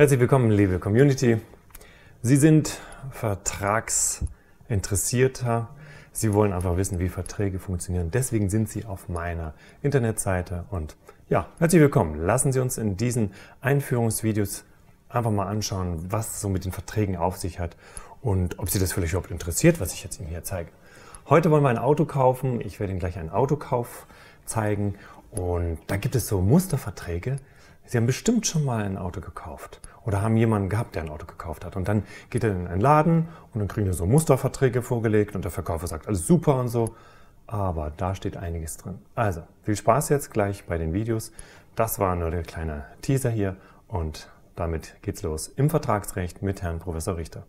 Herzlich willkommen, liebe Community. Sie sind Vertragsinteressierter. Sie wollen einfach wissen, wie Verträge funktionieren. Deswegen sind Sie auf meiner Internetseite. Und ja, herzlich willkommen. Lassen Sie uns in diesen Einführungsvideos einfach mal anschauen, was so mit den Verträgen auf sich hat und ob Sie das vielleicht überhaupt interessiert, was ich jetzt Ihnen hier zeige. Heute wollen wir ein Auto kaufen. Ich werde Ihnen gleich einen Autokauf zeigen und da gibt es so Musterverträge. Sie haben bestimmt schon mal ein Auto gekauft oder haben jemanden gehabt, der ein Auto gekauft hat. Und dann geht er in einen Laden und dann kriegen wir so Musterverträge vorgelegt und der Verkäufer sagt, alles super und so. Aber da steht einiges drin. Also, viel Spaß jetzt gleich bei den Videos. Das war nur der kleine Teaser hier und damit geht's los im Vertragsrecht mit Herrn Professor Richter.